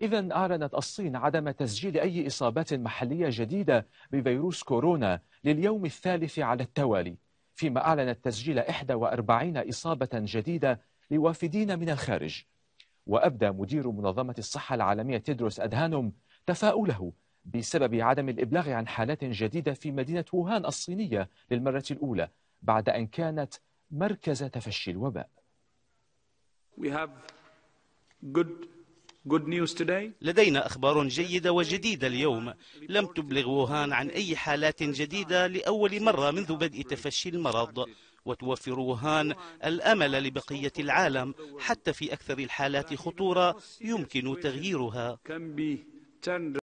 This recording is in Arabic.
إذا أعلنت الصين عدم تسجيل أي إصابات محلية جديدة بفيروس كورونا لليوم الثالث على التوالي فيما أعلنت تسجيل 41 إصابة جديدة لوافدين من الخارج وأبدى مدير منظمة الصحة العالمية تيدروس أدهانوم تفاؤله بسبب عدم الإبلاغ عن حالات جديدة في مدينة ووهان الصينية للمرة الأولى بعد أن كانت مركز تفشي الوباء. We have good لدينا أخبار جيدة وجديدة اليوم لم تبلغ ووهان عن أي حالات جديدة لأول مرة منذ بدء تفشي المرض وتوفر ووهان الأمل لبقية العالم حتى في أكثر الحالات خطورة يمكن تغييرها